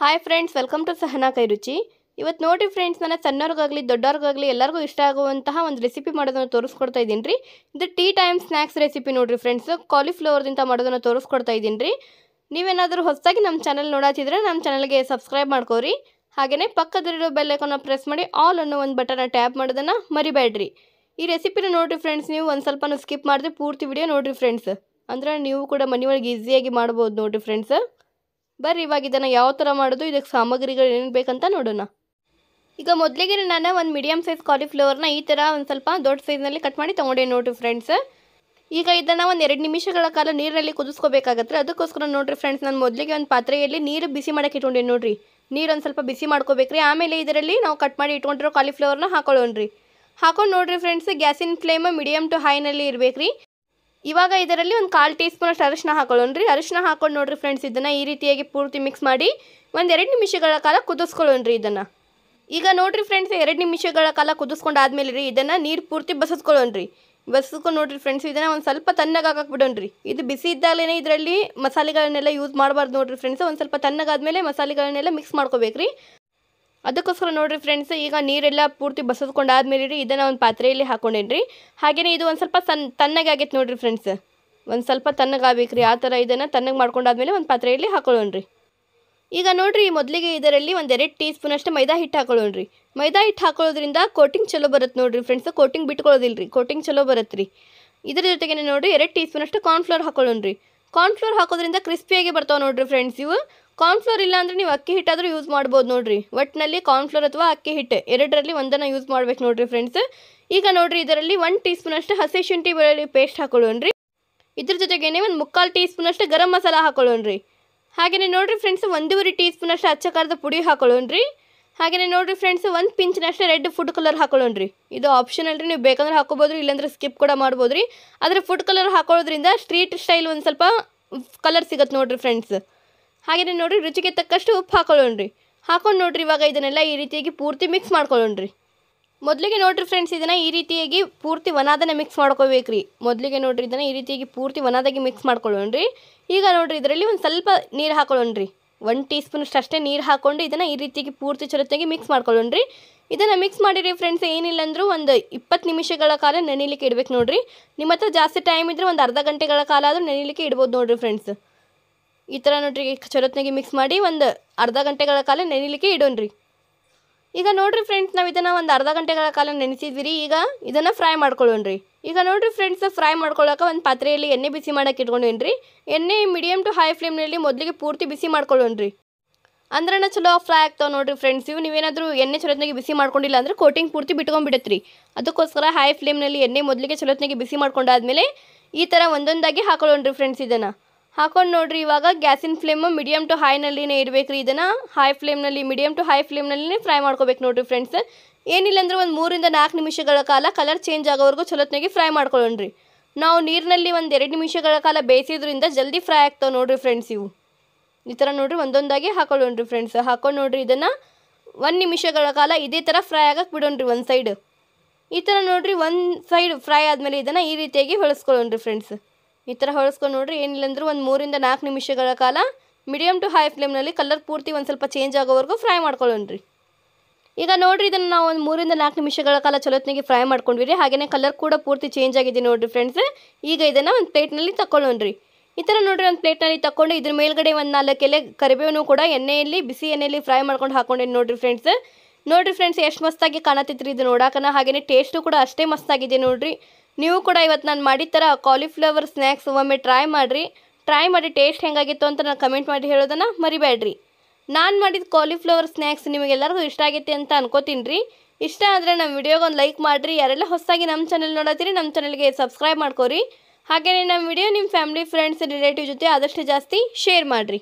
hi friends welcome to Sahana Kairuchi ಇವತ್ತು ನೋಡಿ friends ನಾನು ಸಣ್ಣವ್ರಿಗಾಗಲಿ ದೊಡ್ಡವ್ರಿಗಾಗಲಿ ಎಲ್ಲರಿಗೂ ಇಷ್ಟ ಆಗುವಂತಹ ಒಂದು ರೆಸಿಪಿ ಮಾಡೋದನ್ನು ತೋರಿಸ್ಕೊಡ್ತಾ ಇದ್ದೀನಿ ರೀ ಇದು ಟೀ ಟೈಮ್ ಸ್ನ್ಯಾಕ್ಸ್ ರೆಸಿಪಿ ನೋಡಿರಿ ಫ್ರೆಂಡ್ಸ್ ಕಾಲಿಫ್ಲವರ್ದಿಂದ ಮಾಡೋದನ್ನು ತೋರಿಸ್ಕೊಡ್ತಾ ಇದ್ದೀನಿ ರೀ ನೀವೇನಾದರೂ ಹೊಸದಾಗಿ ನಮ್ಮ ಚಾನಲ್ ನೋಡಾತಿದ್ರೆ ನಮ್ಮ ಚಾನಲ್ಗೆ ಸಬ್ಸ್ಕ್ರೈಬ್ ಮಾಡ್ಕೋರಿ ಹಾಗೆಯೇ ಪಕ್ಕದಲ್ಲಿರೋ ಬೆಲ್ಲೈಕನ್ನು ಪ್ರೆಸ್ ಮಾಡಿ ಆಲ್ ಅನ್ನೋ ಒಂದು ಬಟನ್ನ ಟ್ಯಾಪ್ ಮಾಡೋದನ್ನು ಮರಿಬೇಡ್ರಿ ಈ ರೆಸಿಪಿನ ನೋಡಿರಿ ಫ್ರೆಂಡ್ಸ್ ನೀವು ಒಂದು ಸ್ವಲ್ಪನೂ ಸ್ಕಿಪ್ ಮಾಡಿದ್ರೆ ಪೂರ್ತಿ ವಿಡಿಯೋ ನೋಡಿರಿ ಫ್ರೆಂಡ್ಸ್ ಅಂದರೆ ನೀವು ಕೂಡ ಮನೆಯೊಳಗೆ ಈಸಿಯಾಗಿ ಮಾಡ್ಬೋದು ನೋಡಿರಿ ಫ್ರೆಂಡ್ಸ್ ಬರ್ರಿ ಇವಾಗ ಇದನ್ನು ಯಾವ ಥರ ಮಾಡೋದು ಇದಕ್ಕೆ ಸಾಮಗ್ರಿಗಳು ಏನೇನು ಬೇಕಂತ ನೋಡೋಣ ಈಗ ಮೊದಲಿಗೆ ನಾನು ಒಂದು ಮೀಡಿಯಮ್ ಸೈಜ್ ಕಾಲಿಫ್ಲವರ್ನ ಈ ಥರ ಒಂದು ಸ್ವಲ್ಪ ದೊಡ್ಡ ಸೈಜ್ನಲ್ಲಿ ಕಟ್ ಮಾಡಿ ತೊಗೊಂಡೆ ನೋಡಿರಿ ಫ್ರೆಂಡ್ಸ್ ಈಗ ಇದನ್ನು ಒಂದು ಎರಡು ನಿಮಿಷಗಳ ಕಾಲ ನೀರಲ್ಲಿ ಕುದಿಸ್ಕೋಬೇಕಾಗತ್ತೆ ಅದಕ್ಕೋಸ್ಕರ ನೋಡಿರಿ ಫ್ರೆಂಡ್ಸ್ ನಾನು ಮೊದಲಿಗೆ ಒಂದು ಪಾತ್ರೆಯಲ್ಲಿ ನೀರು ಬಿಸಿ ಮಾಡಕ್ಕೆ ಇಟ್ಕೊಂಡೆ ನೋಡಿರಿ ನೀರು ಒಂದು ಸ್ವಲ್ಪ ಬಿಸಿ ಮಾಡ್ಕೋಬೇಕ್ರಿ ಆಮೇಲೆ ಇದರಲ್ಲಿ ನಾವು ಕಟ್ ಮಾಡಿ ಇಟ್ಕೊಂಡಿರೋ ಕಾಲಿಫ್ಲವರ್ನ ಹಾಕೊಳ್ಳೋಣ್ರಿ ಹಾಕೊಂಡು ನೋಡಿರಿ ಫ್ರೆಂಡ್ಸ್ ಗ್ಯಾಸಿನ ಫ್ಲೇಮ್ ಮೀಡಿಯಮ್ ಟು ಹೈನಲ್ಲಿ ಇರಬೇಕ್ರಿ ಇವಾಗ ಇದರಲ್ಲಿ ಒಂದು ಕಾಲು ಟೀ ಸ್ಪೂನ್ ಅಷ್ಟು ಅರಿಶಿನ ರೀ ಅರಿಶಿನ ಹಾಕೊಂಡು ನೋಡ್ರಿ ಫ್ರೆಂಡ್ಸ್ ಇದನ್ನು ಈ ರೀತಿಯಾಗಿ ಪೂರ್ತಿ ಮಿಕ್ಸ್ ಮಾಡಿ ಒಂದೆರಡು ನಿಮಿಷಗಳ ಕಾಲ ಕುದಿಸ್ಕೊಳ್ಳೋಣ ರೀ ಇದನ್ನು ಈಗ ನೋಡ್ರಿ ಫ್ರೆಂಡ್ಸ್ ಎರಡು ನಿಮಿಷಗಳ ಕಾಲ ಆದಮೇಲೆ ರೀ ಇದನ್ನು ನೀರು ಪೂರ್ತಿ ರೀ ಬಸಿಸ್ಕೊಂಡು ನೋಡ್ರಿ ಫ್ರೆಂಡ್ಸ್ ಇದನ್ನು ಒಂದು ಸ್ವಲ್ಪ ತಣ್ಣಗೆ ಹಾಕಕ್ಕೆ ರೀ ಇದು ಬಿಸಿ ಇದ್ದಾಗಲೇ ಇದರಲ್ಲಿ ಮಸಾಲೆಗಳನ್ನೆಲ್ಲ ಯೂಸ್ ಮಾಡಬಾರ್ದು ನೋಡ್ರಿ ಫ್ರೆಂಡ್ಸ್ ಒಂದು ಸ್ವಲ್ಪ ತಣ್ಣಗಾದ್ಮೇಲೆ ಮಸಾಲೆಗಳನ್ನೆಲ್ಲ ಮಿಕ್ಸ್ ಮಾಡ್ಕೋಬೇಕು ರೀ ಅದಕ್ಕೋಸ್ಕರ ನೋಡಿರಿ ಫ್ರೆಂಡ್ಸ್ ಈಗ ನೀರೆಲ್ಲ ಪೂರ್ತಿ ಬಸದ್ಕೊಂಡಾದ್ಮೇಲೆ ರೀ ಇದನ್ನು ಒಂದು ಪಾತ್ರೆಯಲ್ಲಿ ಹಾಕೊಂಡೇನ್ರಿ ಹಾಗೆಯೇ ಇದು ಒಂದು ಸ್ವಲ್ಪ ಸಣ್ಣ ತಣ್ಣಗೆ ಆಗೈತೆ ನೋಡಿರಿ ಫ್ರೆಂಡ್ಸ್ ಒಂದು ಸ್ವಲ್ಪ ತಣ್ಣಗೆ ಆಗಬೇಕು ರೀ ಆ ಥರ ಇದನ್ನು ತಣ್ಣಗೆ ಮಾಡ್ಕೊಂಡಾದ್ಮೇಲೆ ಒಂದು ಪಾತ್ರೆಯಲ್ಲಿ ಹಾಕೊಳ್ಳೋಣ್ರಿ ಈಗ ನೋಡಿರಿ ಮೊದಲಿಗೆ ಇದರಲ್ಲಿ ಒಂದೆರಡು ಟೀ ಸ್ಪೂನ್ ಮೈದಾ ಹಿಟ್ಟು ಹಾಕೊಳ್ಳೋಣ್ರಿ ಮೈದಾ ಹಿಟ್ಟು ಹಾಕೊಳ್ಳೋದ್ರಿಂದ ಕೋಟಿಂಗ್ ಚಲೋ ಬರುತ್ತೆ ನೋಡಿರಿ ಫ್ರೆಂಡ್ಸ್ ಕೋಟಿಂಗ್ ಬಿಟ್ಕೊಳ್ಳೋದಿಲ್ಲ ರೀ ಕೋಟಿಂಗ್ ಚಲೋ ಬರುತ್ತೆ ರೀ ಇದರ ಜೊತೆಗೆ ನೋಡಿರಿ ಎರಡು ಟೀ ಸ್ಪೂನ್ ಅಷ್ಟು ಕಾರ್ನ್ಫ್ಲೋರ್ ಹಾಕೊಳ್ಳೋಣ್ರಿ ಕಾರ್ನ್ಫ್ಲೋರ್ ಹಾಕೋದ್ರಿಂದ ಕ್ರಿಸ್ಪಿಯಾಗಿ ಬರ್ತಾವೆ ನೋಡಿರಿ ಫ್ರೆಂಡ್ಸ್ ಇವು ಕಾರ್ನ್ಫ್ಲೋರ್ ಇಲ್ಲ ಅಂದರೆ ನೀವು ಅಕ್ಕಿ ಹಿಟ್ಟಾದರೂ ಯೂಸ್ ಮಾಡ್ಬೋದು ನೋಡಿರಿ ಒಟ್ಟಿನಲ್ಲಿ ಕಾರ್ನ್ಫ್ಲೋರ್ ಅಥವಾ ಅಕ್ಕಿ ಹಿಟ್ಟು ಎರಡರಲ್ಲಿ ಒಂದನ್ನು ಯೂಸ್ ಮಾಡ್ಬೇಕು ನೋಡಿರಿ ಫ್ರೆಂಡ್ಸ್ ಈಗ ನೋಡ್ರಿ ಇದರಲ್ಲಿ ಒನ್ ಟೀ ಸ್ಪೂನಷ್ಟು ಹಸಿ ಶುಂಠಿ ಬೆಳ್ಳುಳ್ಳಿ ಪೇಸ್ಟ್ ರೀ ಇದ್ರ ಜೊತೆಗೇನೆ ಒಂದು ಮುಕ್ಕಾಲು ಟೀ ಸ್ಪೂನಷ್ಟು ಗರಂ ಮಸಾಲ ಹಾಕೊಳ್ಳೋಣ್ರಿ ಹಾಗೆಯೇ ನೋಡ್ರಿ ಫ್ರೆಂಡ್ಸ್ ಒಂದೂವರೆ ಟೀ ಸ್ಪೂನಷ್ಟು ಅಚ್ಚ ಖಾರದ ಪುಡಿ ರೀ ಹಾಗೆಯೇ ನೋಡಿರಿ ಫ್ರೆಂಡ್ಸ್ ಒಂದು ಪಿಂಚ್ನಷ್ಟು ರೆಡ್ ಫುಡ್ ಕಲರ್ ರೀ ಇದು ಆಪ್ಷನಲ್ ರೀ ನೀವು ಬೇಕಂದ್ರೆ ಹಾಕೋಬೋದು ಇಲ್ಲಾಂದ್ರೆ ಸ್ಕಿಪ್ ಕೂಡ ಮಾಡ್ಬೋದು ರೀ ಆದರೆ ಫುಡ್ ಕಲರ್ ಹಾಕೊಳ್ಳೋದ್ರಿಂದ ಸ್ಟ್ರೀಟ್ ಸ್ಟೈಲ್ ಒಂದು ಸ್ವಲ್ಪ ಕಲರ್ ಸಿಗತ್ತೆ ನೋಡಿರಿ ಫ್ರೆಂಡ್ಸ್ ಹಾಗೇನೆ ನೋಡಿರಿ ರುಚಿಗೆ ತಕ್ಕಷ್ಟು ಉಪ್ಪು ಹಾಕೊಳ್ಳೋಣ್ರಿ ಹಾಕೊಂಡು ನೋಡ್ರಿ ಇವಾಗ ಇದನ್ನೆಲ್ಲ ಈ ರೀತಿಯಾಗಿ ಪೂರ್ತಿ ಮಿಕ್ಸ್ ಮಾಡ್ಕೊಳ್ಳೋಣ್ರಿ ಮೊದಲಿಗೆ ನೋಡಿರಿ ಫ್ರೆಂಡ್ಸ್ ಇದನ್ನು ಈ ರೀತಿಯಾಗಿ ಪೂರ್ತಿ ಒನಾದನ್ನೇ ಮಿಕ್ಸ್ ರೀ ಮೊದಲಿಗೆ ನೋಡಿರಿ ಇದನ್ನು ಈ ರೀತಿಯಾಗಿ ಪೂರ್ತಿ ಒನಾದಾಗಿ ಮಿಕ್ಸ್ ರೀ ಈಗ ನೋಡ್ರಿ ಇದರಲ್ಲಿ ಒಂದು ಸ್ವಲ್ಪ ನೀರು ಹಾಕೊಳ್ಳೋಣ್ರಿ ಒನ್ ಟೀ ಸ್ಪೂನಷ್ಟು ಅಷ್ಟೇ ನೀರು ಹಾಕ್ಕೊಂಡು ಇದನ್ನು ಈ ರೀತಿಯಾಗಿ ಪೂರ್ತಿ ಚೊಲತೆಗೆ ಮಿಕ್ಸ್ ಮಾಡ್ಕೊಳ್ಳೋಣ್ರಿ ಇದನ್ನು ಮಿಕ್ಸ್ ಮಾಡಿರಿ ಫ್ರೆಂಡ್ಸ್ ಏನಿಲ್ಲ ಅಂದರೂ ಒಂದು ಇಪ್ಪತ್ತು ನಿಮಿಷಗಳ ಕಾಲ ನೆನೀಲಿಕ್ಕೆ ಇಡಬೇಕು ನೋಡಿರಿ ನಿಮ್ಮ ಹತ್ರ ಜಾಸ್ತಿ ಟೈಮ್ ಇದ್ದರೆ ಒಂದು ಅರ್ಧ ಗಂಟೆಗಳ ಕಾಲ ಆದರೂ ನೆನೀಲಿಕ್ಕೆ ಇಡ್ಬೋದು ನೋಡಿರಿ ಫ್ರೆಂಡ್ಸ್ ಈ ಥರ ನೋಡ್ರಿ ಚಲೋತ್ನಾಗಿ ಮಿಕ್ಸ್ ಮಾಡಿ ಒಂದು ಅರ್ಧ ಗಂಟೆಗಳ ಕಾಲ ನೆನಿಲಿಕ್ಕೆ ಇಡೋಣ್ರಿ ಈಗ ನೋಡ್ರಿ ಫ್ರೆಂಡ್ಸ್ ನಾವು ಇದನ್ನು ಒಂದು ಅರ್ಧ ಗಂಟೆಗಳ ಕಾಲ ನೆನೆಸಿದ್ವಿ ಈಗ ಇದನ್ನು ಫ್ರೈ ಮಾಡ್ಕೊಳ್ಳೋಣ್ರಿ ಈಗ ನೋಡ್ರಿ ಫ್ರೆಂಡ್ಸ್ ಫ್ರೈ ಮಾಡ್ಕೊಳ್ಳೋಕೆ ಒಂದು ಪಾತ್ರೆಯಲ್ಲಿ ಎಣ್ಣೆ ಬಿಸಿ ಮಾಡೋಕೆ ರೀ ಎಣ್ಣೆ ಮೀಡಿಯಮ್ ಟು ಹೈ ಫ್ಲೇಮ್ನಲ್ಲಿ ಮೊದಲಿಗೆ ಪೂರ್ತಿ ಬಿಸಿ ಮಾಡ್ಕೊಳ್ಳೋಣ್ರಿ ಅಂದ್ರನ ಚಲೋ ಫ್ರೈ ಆಗ್ತಾವೆ ನೋಡ್ರಿ ಫ್ರೆಂಡ್ಸ್ ಇವು ನೀವೇನಾದರೂ ಎಣ್ಣೆ ಚಲೋತ್ನಾಗಿ ಬಿಸಿ ಮಾಡ್ಕೊಂಡಿಲ್ಲ ಅಂದರೆ ಕೋಟಿಂಗ್ ಪೂರ್ತಿ ಬಿಟ್ಕೊಂಡ್ಬಿಡತ್ರಿ ಅದಕ್ಕೋಸ್ಕರ ಹೈ ಫ್ಲೇಮ್ನಲ್ಲಿ ಎಣ್ಣೆ ಮೊದಲಿಗೆ ಚಲೋತ್ನಾಗಿ ಬಿಸಿ ಮಾಡ್ಕೊಂಡಾದ್ಮೇಲೆ ಈ ಥರ ಒಂದೊಂದಾಗಿ ಹಾಕೊಳ್ಳೋಣ್ರಿ ಫ್ರೆಂಡ್ಸ್ ಇದನ್ನು ಹಾಕೊಂಡು ನೋಡ್ರಿ ಇವಾಗ ಗ್ಯಾಸಿನ ಫ್ಲೇಮು ಮೀಡಿಯಮ್ ಟು ಹೈನಲ್ಲಿನೇ ಇಡಬೇಕು ರೀ ಇದನ್ನು ಹೈ ಫ್ಲೇಮ್ನಲ್ಲಿ ಮೀಡಿಯಮ್ ಟು ಹೈ ಫ್ಲೇಮ್ನಲ್ಲಿನೇ ಫ್ರೈ ಮಾಡ್ಕೋಬೇಕು ನೋಡಿರಿ ಫ್ರೆಂಡ್ಸ್ ಏನಿಲ್ಲ ಅಂದರೆ ಒಂದು ಮೂರಿಂದ ನಾಲ್ಕು ನಿಮಿಷಗಳ ಕಾಲ ಕಲರ್ ಚೇಂಜ್ ಆಗೋವರೆಗೂ ಚಲೋತ್ನಾಗಿ ಫ್ರೈ ಮಾಡ್ಕೊಳ್ಳೋಣ್ರಿ ನಾವು ನೀರಿನಲ್ಲಿ ಒಂದು ಎರಡು ನಿಮಿಷಗಳ ಕಾಲ ಬೇಯಿಸಿದ್ರಿಂದ ಜಲ್ದಿ ಫ್ರೈ ಆಗ್ತಾವೆ ನೋಡಿರಿ ಫ್ರೆಂಡ್ಸ್ ಇವು ಈ ಥರ ನೋಡಿರಿ ಒಂದೊಂದಾಗಿ ಹಾಕೊಳ್ಳೋಣ್ರಿ ಫ್ರೆಂಡ್ಸ್ ಹಾಕೊಂಡು ನೋಡ್ರಿ ಇದನ್ನು ಒಂದು ನಿಮಿಷಗಳ ಕಾಲ ಇದೇ ಥರ ಫ್ರೈ ಆಗಕ್ಕೆ ಬಿಡೋಣ್ರಿ ಒಂದು ಸೈಡ್ ಈ ಥರ ನೋಡಿರಿ ಒಂದು ಸೈಡ್ ಫ್ರೈ ಆದಮೇಲೆ ಇದನ್ನು ಈ ರೀತಿಯಾಗಿ ಹೊಳಿಸ್ಕೊಳ್ಳೋಣ್ರಿ ಫ್ರೆಂಡ್ಸ್ ಈ ಥರ ಹೊಳಿಸ್ಕೊಂಡು ನೋಡ್ರಿ ಏನಿಲ್ಲ ಅಂದರೂ ಒಂದು ಮೂರಿಂದ ನಾಲ್ಕು ನಿಮಿಷಗಳ ಕಾಲ ಮೀಡಿಯಮ್ ಟು ಹೈ ಫ್ಲೇಮ್ನಲ್ಲಿ ಕಲರ್ ಪೂರ್ತಿ ಒಂದು ಸ್ವಲ್ಪ ಚೇಂಜ್ ಆಗೋವರೆಗೂ ಫ್ರೈ ಮಾಡ್ಕೊಳ್ಳೋಣ್ರಿ ಈಗ ನೋಡ್ರಿ ಇದನ್ನು ನಾವು ಒಂದು ಮೂರಿಂದ ನಾಲ್ಕು ನಿಮಿಷಗಳ ಕಾಲ ಚಲೋತ್ನಿಗೆ ಫ್ರೈ ಮಾಡ್ಕೊಂಡ್ವಿ ರೀ ಹಾಗೆಯೇ ಕಲರ್ ಕೂಡ ಪೂರ್ತಿ ಚೇಂಜ್ ಆಗಿದೆ ನೋಡಿರಿ ಫ್ರೆಂಡ್ಸ್ ಈಗ ಇದನ್ನು ಒಂದು ಪ್ಲೇಟ್ನಲ್ಲಿ ತಗೊಳ್ಳೋಣ್ರಿ ಈ ಥರ ನೋಡಿರಿ ಒಂದು ಪ್ಲೇಟ್ನಲ್ಲಿ ತಗೊಂಡು ಇದ್ರ ಮೇಲ್ಗಡೆ ಒಂದು ನಾಲ್ಕು ಎಲೆ ಕರಿಬೇವನ್ನು ಕೂಡ ಎಣ್ಣೆಯಲ್ಲಿ ಬಿಸಿ ಎಣ್ಣೆಯಲ್ಲಿ ಫ್ರೈ ಮಾಡ್ಕೊಂಡು ಹಾಕೊಂಡೆ ನೋಡಿರಿ ಫ್ರೆಂಡ್ಸ್ ನೋಡಿರಿ ಫ್ರೆಂಡ್ಸ್ ಎಷ್ಟು ಮಸ್ತಾಗಿ ರೀ ಇದು ನೋಡೋಕನ ಹಾಗೆಯೇ ಟೇಸ್ಟು ಕೂಡ ಅಷ್ಟೇ ಮಸ್ತಾಗಿದೆ ನೋಡಿರಿ ನೀವು ಕೂಡ ಇವತ್ತು ನಾನು ಮಾಡಿದ ಥರ ಕಾಲಿಫ್ಲವರ್ ಸ್ನ್ಯಾಕ್ಸ್ ಒಮ್ಮೆ ಟ್ರೈ ಮಾಡಿರಿ ಟ್ರೈ ಮಾಡಿ ಟೇಸ್ಟ್ ಹೆಂಗಾಗಿತ್ತು ಅಂತ ನಾನು ಕಮೆಂಟ್ ಮಾಡಿ ಹೇಳೋದನ್ನು ಮರಿಬೇಡ್ರಿ ನಾನು ಮಾಡಿದ ಕಾಲಿಫ್ಲವರ್ ಸ್ನ್ಯಾಕ್ಸ್ ನಿಮಗೆಲ್ಲರಿಗೂ ಇಷ್ಟ ಆಗೈತೆ ಅಂತ ಅನ್ಕೋತೀನಿ ರೀ ಇಷ್ಟ ಆದರೆ ನಮ್ಮ ವಿಡಿಯೋಗೆ ಒಂದು ಲೈಕ್ ಮಾಡಿರಿ ಯಾರೆಲ್ಲ ಹೊಸದಾಗಿ ನಮ್ಮ ಚಾನಲ್ ನೋಡತ್ತೀರಿ ನಮ್ಮ ಚಾನಲ್ಗೆ ಸಬ್ಸ್ಕ್ರೈಬ್ ಮಾಡ್ಕೋರಿ ಹಾಗೆಯೇ ನಮ್ಮ ವಿಡಿಯೋ ನಿಮ್ಮ ಫ್ಯಾಮಿಲಿ ಫ್ರೆಂಡ್ಸ್ ರಿಲೇಟಿವ್ ಜೊತೆ ಆದಷ್ಟು ಜಾಸ್ತಿ ಶೇರ್ ಮಾಡಿರಿ